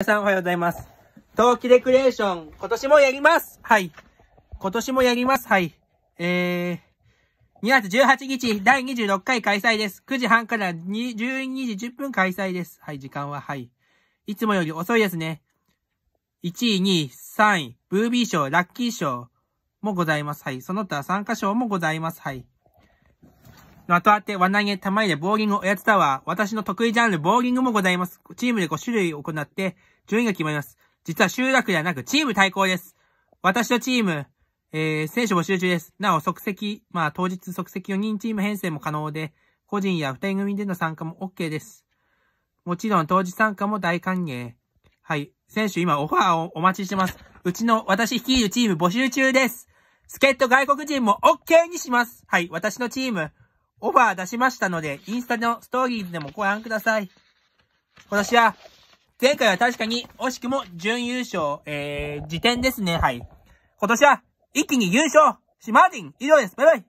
皆さんおはようございます。冬季レクレーション、今年もやりますはい。今年もやりますはい。えー、2月18日、第26回開催です。9時半から12時10分開催です。はい、時間は、はい。いつもより遅いですね。1位、2位、3位、ブービー賞、ラッキー賞もございます。はい。その他参加賞もございます。はい。の後当て、輪投げ、玉入れ、ボーリング、おやつタワー、私の得意ジャンル、ボーリングもございます。チームで5種類行って、順位が決まります。実は集落ではなく、チーム対抗です。私のチーム、えー、選手募集中です。なお、即席、まあ、当日即席4人チーム編成も可能で、個人や2人組での参加も OK です。もちろん、当日参加も大歓迎。はい。選手、今、オファーをお待ちしてます。うちの、私率いるチーム募集中です。助っ人外国人も OK にします。はい。私のチーム、オファー出しましたので、インスタのストーリーズでもご覧ください。今年は、前回は確かに惜しくも準優勝、えー、時点ですね、はい。今年は、一気に優勝しマーティン以上です。バイバイ